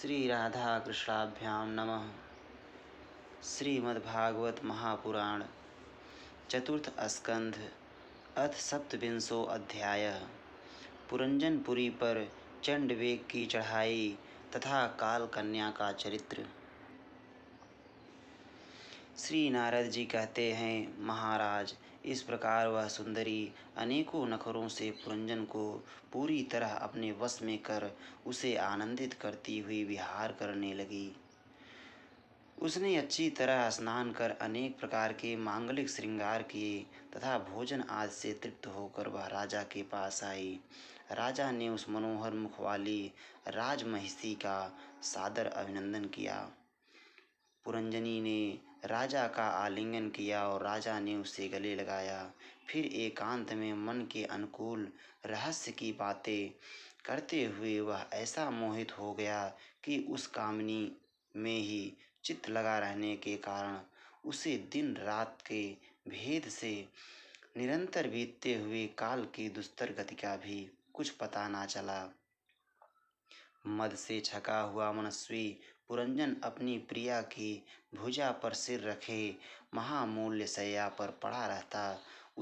श्री राधा कृष्णाभ्याम नमः श्रीमद्भागवत महापुराण चतुर्थ स्कंध अथ सप्तविंशो अध्याय पुरंजनपुरी पर चंडवेग की चढ़ाई तथा काल कन्या का चरित्र श्री नारद जी कहते हैं महाराज इस प्रकार वह सुंदरी अनेकों नखरों से पुरंजन को पूरी तरह अपने वश में कर उसे आनंदित करती हुई विहार करने लगी उसने अच्छी तरह स्नान कर अनेक प्रकार के मांगलिक श्रृंगार किए तथा भोजन आज से तृप्त होकर वह राजा के पास आई राजा ने उस मनोहर मुख वाली राजमहिषी का सादर अभिनंदन किया पुरंजनी ने राजा का आलिंगन किया और राजा ने उसे गले लगाया फिर एकांत में मन के अनुकूल रहस्य की बातें करते हुए वह ऐसा मोहित हो गया कि उस कामनी में ही चित्त लगा रहने के कारण उसे दिन रात के भेद से निरंतर बीतते हुए काल की दुस्तर गति का भी कुछ पता ना चला मद से छका हुआ मनस्वी पुरंजन अपनी प्रिया की भुजा पर सिर रखे महामूल्य सया पर पड़ा रहता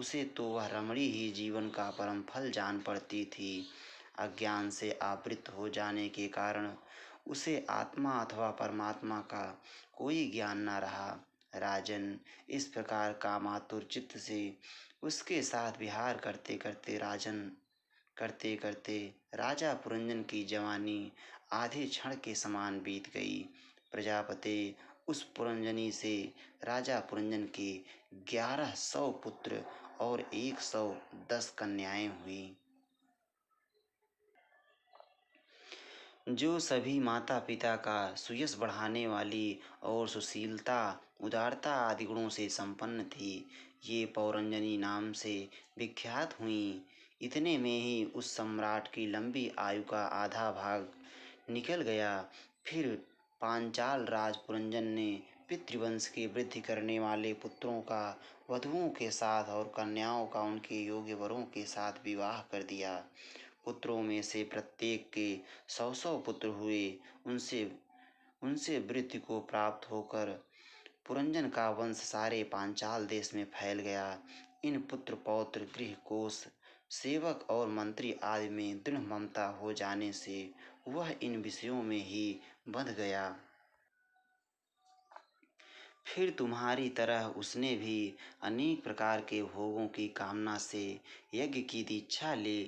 उसे तो वह रमणी ही जीवन का परम फल जान पड़ती थी अज्ञान से आवृत हो जाने के कारण उसे आत्मा अथवा परमात्मा का कोई ज्ञान न रहा राजन इस प्रकार मातुर चित्त से उसके साथ विहार करते करते राजन करते करते राजा पुरंजन की जवानी आधे क्षण के समान बीत गई प्रजापति उस पुरंजनी से राजा पुरंजन के ग्यारह सौ पुत्र और एक सौ दस कन्याएं हुई जो सभी माता पिता का सुयस बढ़ाने वाली और सुशीलता उदारता आदि गुणों से संपन्न थी ये पौरंजनी नाम से विख्यात हुई इतने में ही उस सम्राट की लंबी आयु का आधा भाग निकल गया फिर पांचाल राज पुरंजन ने पितृवंश की वृद्धि करने वाले पुत्रों का वधुओं के साथ और कन्याओं का उनके योग्य वरों के साथ विवाह कर दिया पुत्रों में से प्रत्येक के सौ सौ पुत्र हुए उनसे उनसे वृद्धि को प्राप्त होकर पुरंजन का वंश सारे पांचाल देश में फैल गया इन पुत्र पौत्र गृह कोष सेवक और मंत्री आदि में दृढ़ ममता हो जाने से वह इन विषयों में ही बंध गया फिर तुम्हारी तरह उसने भी अनेक प्रकार के भोगों की कामना से यज्ञ की दीक्षा ले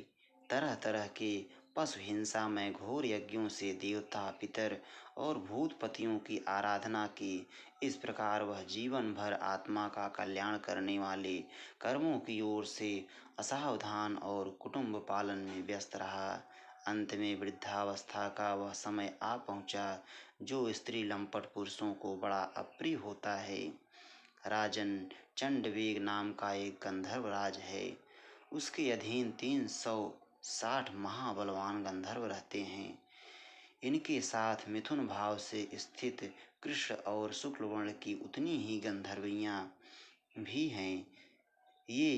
तरह तरह के पशु हिंसा में घोर यज्ञों से देवता पितर और भूतपतियों की आराधना की इस प्रकार वह जीवन भर आत्मा का कल्याण करने वाले कर्मों की ओर से असावधान और कुटुंब पालन में व्यस्त रहा अंत में वृद्धावस्था का वह समय आ पहुंचा जो स्त्री लंपट पुरुषों को बड़ा अप्रिय होता है राजन चंडवेग नाम का एक गंधर्व राज है उसके अधीन तीन सौ साठ महाबलवान गंधर्व रहते हैं इनके साथ मिथुन भाव से स्थित कृष्ण और शुक्ल वर्ण की उतनी ही गंधर्वियाँ भी हैं ये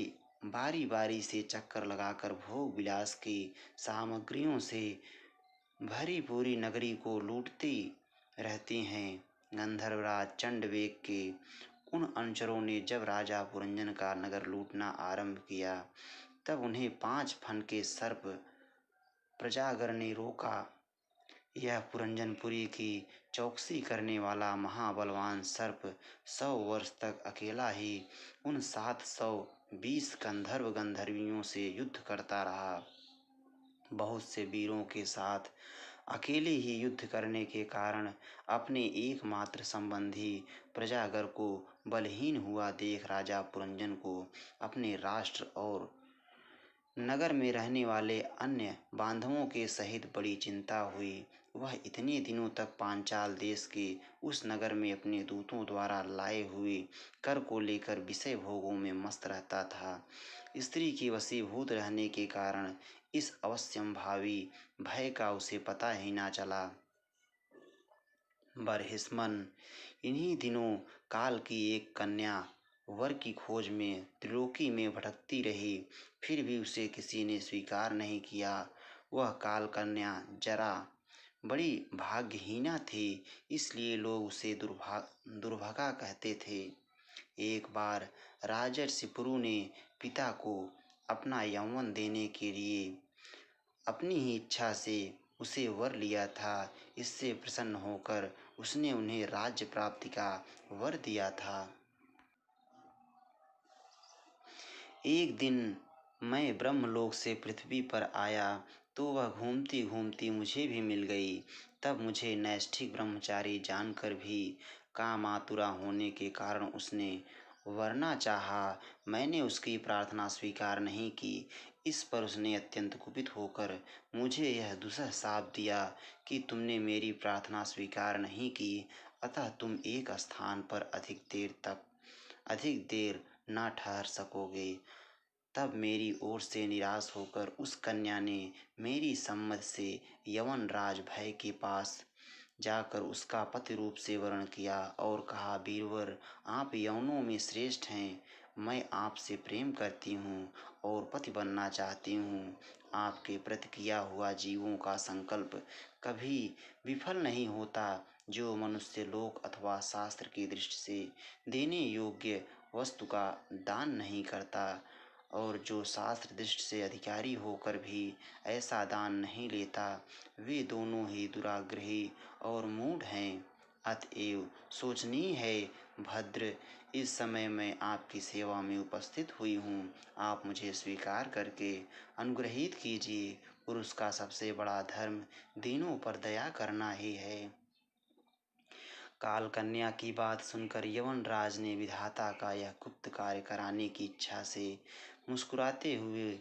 बारी बारी से चक्कर लगाकर भोग विलास की सामग्रियों से भरी पूरी नगरी को लूटती रहती हैं गंधर्वराज चंडवेग के उन अनुचरों ने जब राजा पुरंजन का नगर लूटना आरंभ किया तब उन्हें पांच फन के सर्प प्रजागर ने रोका यह पुरंजनपुरी की चौकसी करने वाला महाबलवान सर्प सौ वर्ष तक अकेला ही उन सात सौ बीस गंधर्व गंधर्वियों से युद्ध करता रहा बहुत से वीरों के साथ अकेले ही युद्ध करने के कारण अपने एकमात्र संबंधी प्रजागर को बलहीन हुआ देख राजा पुरंजन को अपने राष्ट्र और नगर में रहने वाले अन्य बांधवों के सहित बड़ी चिंता हुई वह इतने दिनों तक पांचाल देश के उस नगर में अपने दूतों द्वारा लाए हुए कर को लेकर विषय भोगों में मस्त रहता था स्त्री के वसीभूत रहने के कारण इस भावी भय का उसे पता ही ना चला बरहिस्मन इन्हीं दिनों काल की एक कन्या वर की खोज में त्रिलोकी में भटकती रही फिर भी उसे किसी ने स्वीकार नहीं किया वह कालकन्या जरा बड़ी भाग्यहीना थी इसलिए लोग उसे दुर्भा दुर्भागा कहते थे एक बार राजर्षिपुरु ने पिता को अपना यौवन देने के लिए अपनी ही इच्छा से उसे वर लिया था इससे प्रसन्न होकर उसने उन्हें राज्य प्राप्ति का वर दिया था एक दिन मैं ब्रह्मलोक से पृथ्वी पर आया तो वह घूमती घूमती मुझे भी मिल गई तब मुझे नैष्ठिक ब्रह्मचारी जानकर भी काम आतुरा होने के कारण उसने वरना चाहा मैंने उसकी प्रार्थना स्वीकार नहीं की इस पर उसने अत्यंत कुपित होकर मुझे यह दुसह साप दिया कि तुमने मेरी प्रार्थना स्वीकार नहीं की अतः तुम एक स्थान पर अधिक देर तक अधिक देर ना ठहर सकोगे तब मेरी ओर से निराश होकर उस कन्या ने मेरी सम्मत से यवन राज भय के पास जाकर उसका पति रूप से वर्ण किया और कहा वीरवर आप यवनों में श्रेष्ठ हैं मैं आपसे प्रेम करती हूँ और पति बनना चाहती हूँ आपके प्रति किया हुआ जीवों का संकल्प कभी विफल नहीं होता जो मनुष्य लोक अथवा शास्त्र की दृष्टि से देने योग्य वस्तु का दान नहीं करता और जो शास्त्र दृष्टि से अधिकारी होकर भी ऐसा दान नहीं लेता वे दोनों ही दुराग्रही और मूढ़ हैं अतएव सोचनीय है भद्र इस समय मैं आपकी सेवा में उपस्थित हुई हूँ आप मुझे स्वीकार करके अनुग्रहित कीजिए पुरुष का सबसे बड़ा धर्म दीनों पर दया करना ही है काल कन्या की बात सुनकर यवन राज ने विधाता का यह गुप्त कार्य कराने की इच्छा से मुस्कुराते हुए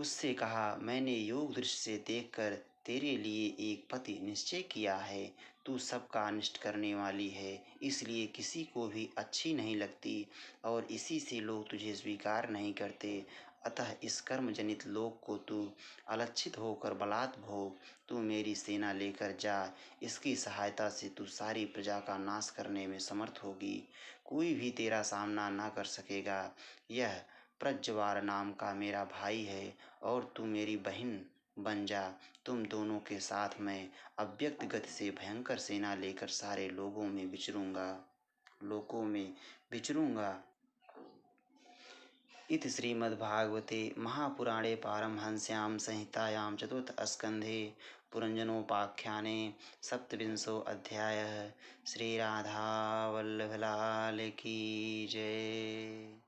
उससे कहा मैंने योग दृष्टि से देखकर तेरे लिए एक पति निश्चय किया है तू सबका अनिष्ट करने वाली है इसलिए किसी को भी अच्छी नहीं लगती और इसी से लोग तुझे स्वीकार नहीं करते अतः इस कर्म जनित लोक को तू अलक्षित होकर बलात् भोग तू मेरी सेना लेकर जा इसकी सहायता से तू सारी प्रजा का नाश करने में समर्थ होगी कोई भी तेरा सामना ना कर सकेगा यह प्रज्वार नाम का मेरा भाई है और तू मेरी बहन बन जा तुम दोनों के साथ मैं अव्यक्त गति से भयंकर सेना लेकर सारे लोगों में विचरूंगा लोकों में विचरूंगा इत श्रीमद्भागवते महापुराणे चतुर्थ स्कंधे पुरंजनोपाख्या सप्तविंशो अध्याय श्रीराधावल्लभलाल की जय